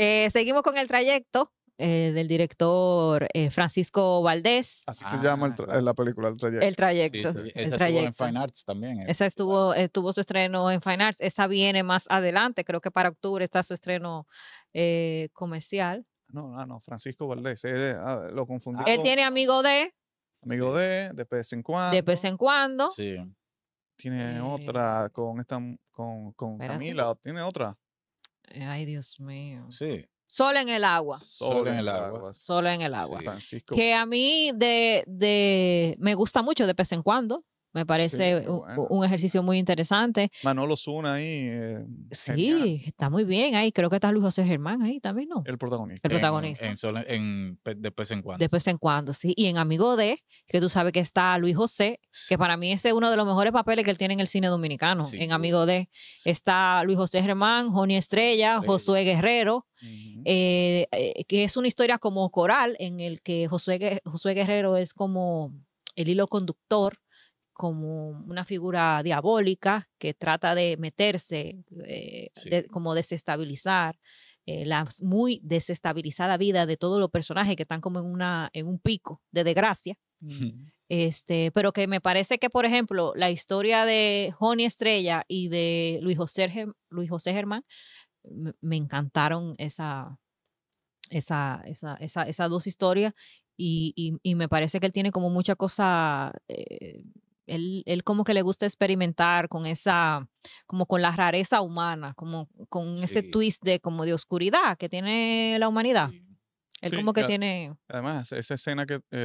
Eh, seguimos con el trayecto eh, del director eh, Francisco Valdés. Así se ah, llama la película, el trayecto. El trayecto. Esa en Fine Arts también. Esa estuvo, su estreno en Fine Arts. Esa viene más adelante, creo que para octubre está su estreno comercial. No, no, no, Francisco Valdés, ah, lo confundí. él tiene amigo de. Amigo de, de vez en cuando. De vez en cuando. Sí. Tiene otra con esta, con, con Camila, tiene otra. Eh, ay, Dios mío. Sí. Solo en el agua. Solo en el agua. Solo en el agua. Que a mí de, de, me gusta mucho de vez en cuando. Me parece un, ejercicio muy interesante. Manolo Zuna ahí. Eh, sí, está muy bien ahí. Creo que está Luis José Germán ahí también, ¿no? El protagonista. El protagonista. En, en, pues, de vez pues en cuando. después en cuando, sí. Y en Amigo de, que tú sabes que está Luis José, que para mí es uno de los mejores papeles que él tiene en el cine dominicano. en Amigo de está Luis José Germán, Joni Estrella, Josué Guerrero. Eh, eh, que es una historia como coral en el que Josué Guerrero es como el hilo conductor como una figura diabólica que trata de meterse, eh, como desestabilizar eh, la muy desestabilizada vida de todos los personajes que están como en, una, en un pico de desgracia. Mm, este, pero que me parece que, por ejemplo, la historia de Joni Estrella y de Luis José, Germán, me encantaron esa, esa, esa, esa, esas dos historias y, me parece que él tiene como mucha cosa eh, él, como que le gusta experimentar con esa, como con la rareza humana, como con ese twist de como de oscuridad que tiene la humanidad. Él como que tiene... Además, esa escena que, eh,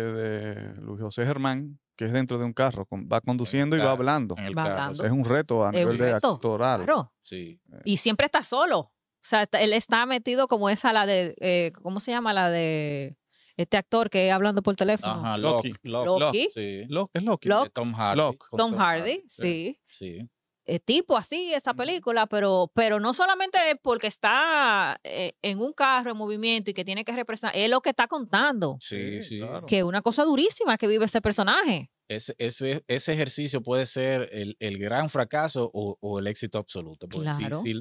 de Luis José Germán, que es dentro de un carro, va conduciendo y va hablando. Es un reto a nivel de actoral. Sí. Y siempre está solo. O sea, él está metido como esa, la de, eh, ¿cómo se llama? La de este actor que hablando por teléfono. Ajá, Loki. Loki. Sí. Es Loki. Tom Hardy. Tom, Hardy, sí. Sí. Eh, tipo así esa película, pero, pero no solamente porque está eh, en un carro en movimiento y que tiene que representar, es lo que está contando. Sí, sí. Que es una cosa durísima que vive ese personaje. Ese, ese, ejercicio puede ser el, gran fracaso o, el éxito absoluto. Porque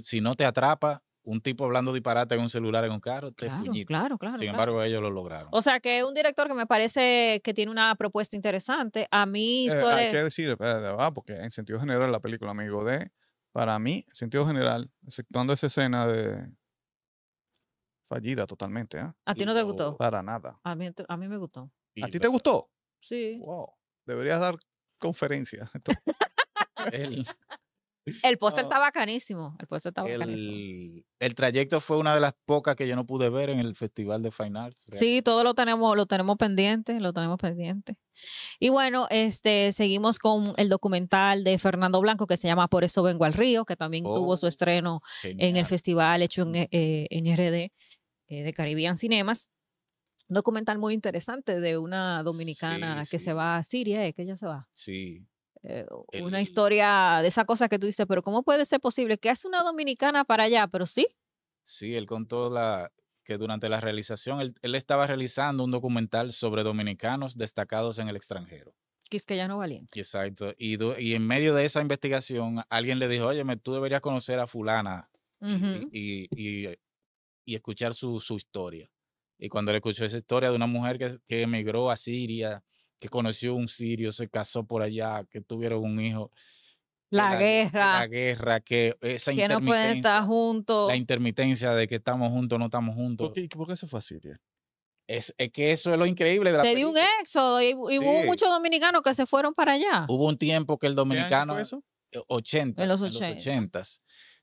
si, no te atrapa, un tipo hablando disparate en un celular, en un carro, te claro, Claro, claro. Sin embargo, ellos lo lograron. O sea, que es un director que me parece que tiene una propuesta interesante. A mí eh, hay que decir, porque en sentido general la película, amigo, de... Para mí, en sentido general, exceptuando esa escena de... Fallida totalmente, ¿ah? ¿A ti no te gustó? Para nada. A mí, a mí me gustó. ¿A ti te gustó? Sí. Wow. Deberías dar conferencia. Él... El póster ah. está bacanísimo. El trayecto fue una de las pocas que yo no pude ver en el Festival de Fine Arts. Sí, todo lo tenemos, lo tenemos pendiente, lo tenemos pendiente. Y bueno, este, seguimos con el documental de Fernando Blanco que se llama Por eso vengo al río, que también tuvo su oh, estreno en el festival hecho en, mm. eh, en RD eh, de Caribbean Cinemas un documental muy interesante de una dominicana que se va a Siria, eh, que ella se va. Sí. Eh, una historia de esa cosa que tú dices, pero ¿cómo puede ser posible que hace una dominicana para allá? Pero sí. Sí, él contó la, que durante la realización, él, estaba realizando un documental sobre dominicanos destacados en el extranjero. Quisqueyano Valiente. Exacto. Y, do, y en medio de esa investigación, alguien le dijo, oye, tú deberías conocer a fulana y, y, escuchar su, historia. Y cuando le escuchó esa historia de una mujer que, que emigró a Siria, que conoció un sirio, se casó por allá, que tuvieron un hijo. La, guerra. La guerra, que esa Que no pueden estar juntos. La intermitencia de que estamos juntos, no estamos juntos. ¿Por qué, eso fue así? Siria? Es, que eso es lo increíble. De se dio un éxodo y, hubo muchos dominicanos que se fueron para allá. Hubo un tiempo que el dominicano. eso? Eh, en los 80. En los 80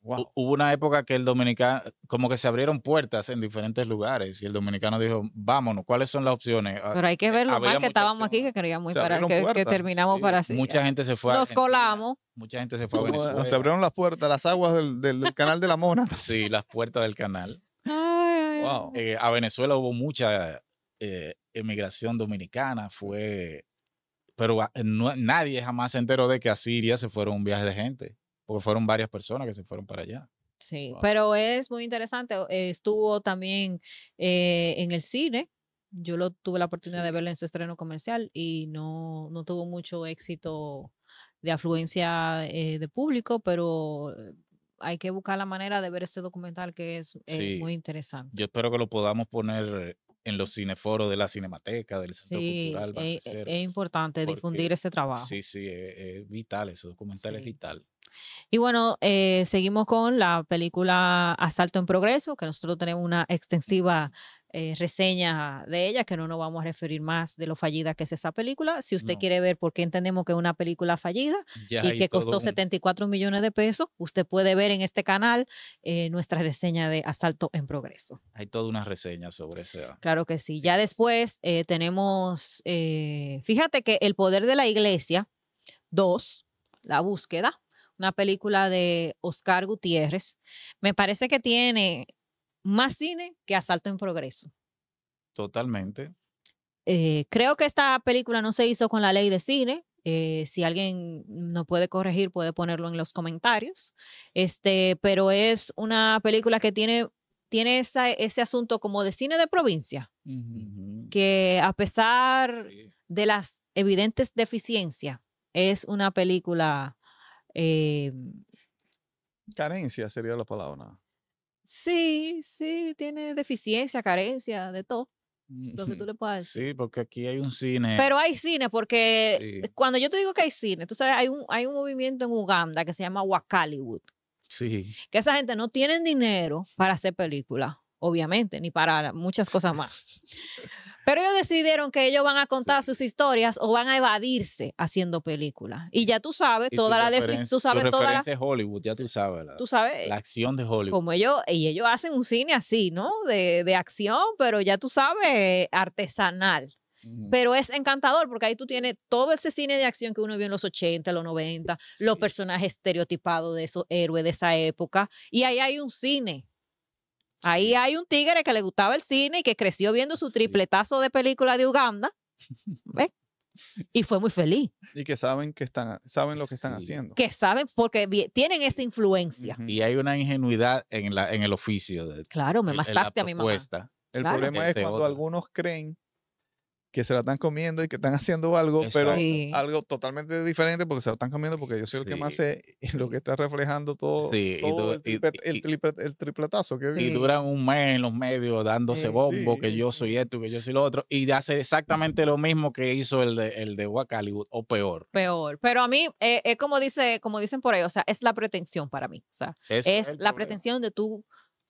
Hubo una época que el dominicano, como que se abrieron puertas en diferentes lugares y el dominicano dijo, vámonos, ¿cuáles son las opciones? Ah, pero hay que eh, ver lo mal que estábamos aquí, que queríamos para terminamos para así. Mucha gente se fue. Nos colamos. Mucha gente se fue a Venezuela. Se abrieron las puertas, las aguas del, canal de la Mona. sí, las puertas del canal. Eh, a Venezuela hubo mucha eh, emigración dominicana, fue... Pero ah, nadie jamás se enteró de que a Siria se fueron un viaje de gente porque fueron varias personas que se fueron para allá. Sí, pero es muy interesante. Estuvo también eh, en el cine. Yo lo tuve la oportunidad de verlo en su estreno comercial y no, no tuvo mucho éxito de afluencia eh, de público, pero eh, hay que buscar la manera de ver este documental que es, muy interesante. Yo espero que lo podamos poner en los cineforos de la Cinemateca, del Centro Cultural. E, e, es, es, importante difundir ese trabajo. Sí, sí, e, es, vital, ese documental es vital. Y bueno, eh, seguimos con la película Asalto en Progreso, que nosotros tenemos una extensiva eh, reseña de ella, que no nos vamos a referir más de lo fallida que es esa película. Si usted quiere ver por qué entendemos que es una película fallida y que costó 74 millones de pesos, usted puede ver en este canal eh, nuestra reseña de Asalto en Progreso. Hay toda una reseña sobre eso. Claro que sí. Ya después tenemos, fíjate que El Poder de la Iglesia 2, La Búsqueda, una película de Oscar Gutiérrez, me parece que tiene más cine que Asalto en Progreso. Totalmente. Eh, creo que esta película no se hizo con la ley de cine. Eh, si alguien no puede corregir, puede ponerlo en los comentarios. Este, pero es una película que tiene, tiene ese asunto como de cine de provincia, que a pesar de las evidentes deficiencias, es una película eh, carencia sería la palabra. Sí, sí, tiene deficiencia, carencia, de todo. Lo que tú le puedas Sí, porque aquí hay un cine. Pero hay cine, porque cuando yo te digo que hay cine, tú sabes, hay un, hay un movimiento en Uganda que se llama Wakaliwood. Sí. Que esa gente no tiene dinero para hacer películas, obviamente, ni para muchas cosas más. Pero ellos decidieron que ellos van a contar sus historias o van a evadirse haciendo películas. Y ya tú sabes, toda la tú sabes toda la... Hollywood, ya tú sabes, la, tú sabes la acción de Hollywood. Como ellos, y ellos hacen un cine así, ¿no? De, acción, pero ya tú sabes, artesanal. Pero es encantador porque ahí tú tienes todo ese cine de acción que uno vio en los 80, los 90, los personajes estereotipados de esos héroes de esa época. Y ahí hay un cine Ahí hay un tigre que le gustaba el cine y que creció viendo su tripletazo de película de Uganda. ¿Ves? Y fue muy feliz. Y que saben que están, saben lo que están haciendo. Que saben porque tienen esa influencia. Y hay una ingenuidad en, el oficio. claro, me mastaste a mi mamá. El problema es, cuando algunos creen que se la están comiendo y que están haciendo algo, pero algo totalmente diferente porque se la están comiendo porque yo soy el que más sé lo que está reflejando todo, el, y, tripletazo. Que y duran un mes en los medios dándose eh, bombo que yo soy esto, que yo soy lo otro, y hace exactamente lo mismo que hizo el de, el de o peor. Peor, pero a mí eh, es como, dice, como dicen por ahí, o sea, es la pretensión para mí, o sea, es, la pretensión de tú,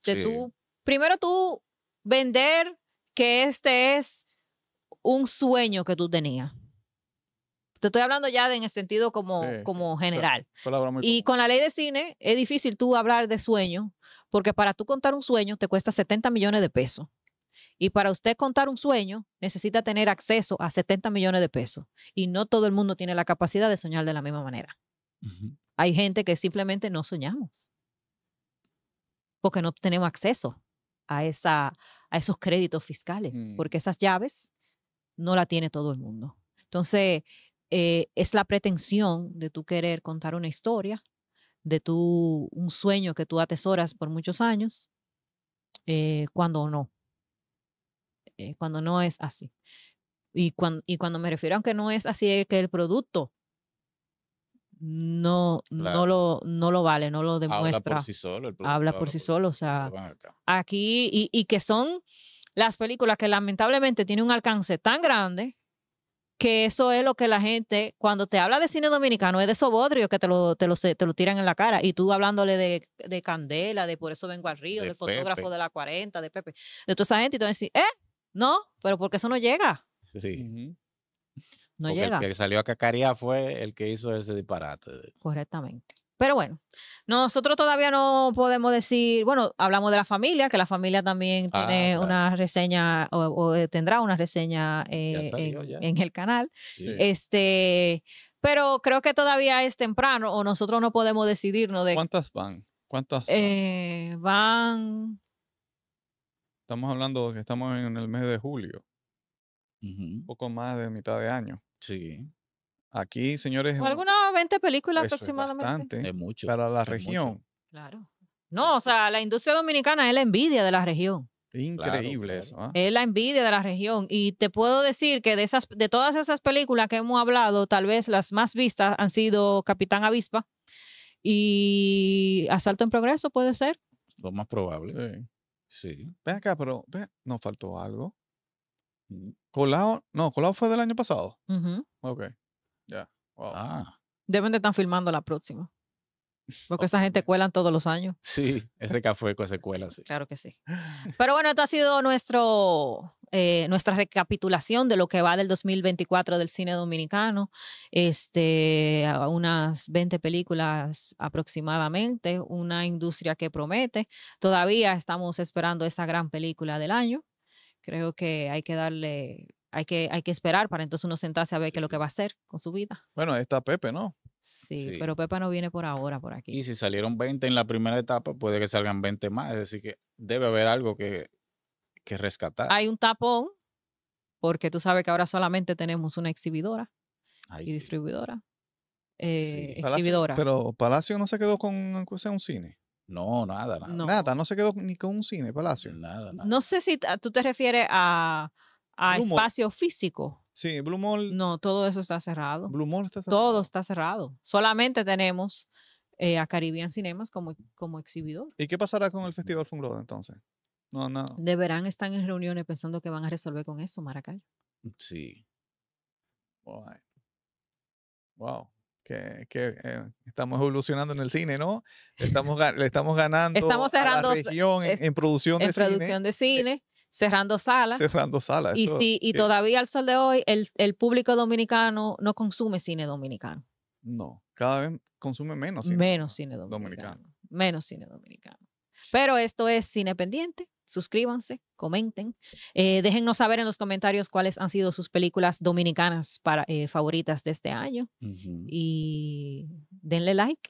de tú, primero tú vender que este es un sueño que tú tenías. Te estoy hablando ya en el sentido como, como general. y con la ley de cine es difícil tú hablar de sueño, porque para tú contar un sueño te cuesta 70 millones de pesos. Y para usted contar un sueño, necesita tener acceso a 70 millones de pesos. Y no todo el mundo tiene la capacidad de soñar de la misma manera. Hay gente que simplemente no soñamos, porque no tenemos acceso a, esa, a esos créditos fiscales, mm. porque esas llaves no la tiene todo el mundo. Entonces, eh, es la pretensión de tú querer contar una historia, de tu, un sueño que tú atesoras por muchos años, eh, cuando no, eh, cuando no es así. Y cuando, y cuando me refiero a que no es así, es que el producto no, no, lo, no lo vale, no lo demuestra. Habla por sí solo. habla por sí solo, o sea, aquí, y, y que son las películas que lamentablemente tienen un alcance tan grande que eso es lo que la gente, cuando te habla de cine dominicano, es de sobodrio que te lo, te lo tiran en la cara. Y tú hablándole de, Candela, de Por eso vengo al río, del fotógrafo de la 40, de Pepe, de toda esa gente, y tú decís, ¿eh? No, pero porque eso no llega. Sí. No porque llega. El que salió a cacaría fue el que hizo ese disparate. Correctamente. Pero bueno, nosotros todavía no podemos decir, bueno, hablamos de la familia, que la familia también ah, tiene una reseña o, eh, tendrá una reseña eh, en, el canal. Este, pero creo que todavía es temprano o nosotros no podemos decidirnos de... ¿Cuántas van? ¿Cuántas? Van? Eh, van... Estamos hablando que estamos en el mes de julio. Un poco más de mitad de año. Sí. Aquí, señores. 20 películas aproximadamente. mucho. Para la región. Claro. No, o sea, la industria dominicana es la envidia de la región. Increíble eso. ¿ah? Es la envidia de la región. Y te puedo decir que de, esas, de todas esas películas que hemos hablado, tal vez las más vistas han sido Capitán Avispa y Asalto en Progreso, puede ser. Lo más probable. Sí. Ven acá, pero ven, nos faltó algo. Mm. Colao, no, Colao fue del año pasado. Ok. Ya. Wow. Ah. Deben de estar filmando la próxima. Porque esa gente cuelan todos los años. Sí, ese café se cuela, sí. Claro que sí. Pero bueno, esto ha sido nuestro, eh, nuestra recapitulación de lo que va del 2024 del cine dominicano. Este, unas 20 películas aproximadamente, una industria que promete. Todavía estamos esperando esa gran película del año. Creo que hay que darle hay que, hay que esperar para entonces uno sentarse a ver qué es lo que va a hacer con su vida. Bueno, está Pepe, ¿no? Sí, pero Pepe no viene por ahora, por aquí. Y si salieron 20 en la primera etapa, puede que salgan 20 más. Es decir, que debe haber algo que, que rescatar. Hay un tapón, porque tú sabes que ahora solamente tenemos una exhibidora y distribuidora. Eh, exhibidora. pero Palacio no se quedó con sea, un cine. No, nada, nada. Nada, no se quedó ni con un cine, Palacio. Nada, nada. No sé si ah, tú te refieres a a espacio físico. Sí, Blue Mall. No, todo eso está cerrado. Blue Mall está cerrado. Todo está cerrado. Solamente tenemos eh, a Caribbean Cinemas como, como exhibidor. ¿Y qué pasará con el Festival Funglode entonces? No, no. De verán están en reuniones pensando que van a resolver con eso, Maracay mm, Sí. Wow. Que, eh, estamos evolucionando en el cine, ¿no? Estamos, le estamos ganando estamos cerrando, en, producción Producción de cine cerrando salas. Cerrando salas. Y, y todavía al sol de hoy el, público dominicano no consume cine dominicano. No, cada vez consume menos cine. Menos cine dominicano. Menos cine dominicano. Pero esto es Cine Pendiente. Suscríbanse, comenten, eh, déjenos saber en los comentarios cuáles han sido sus películas dominicanas eh, favoritas de este año y denle like.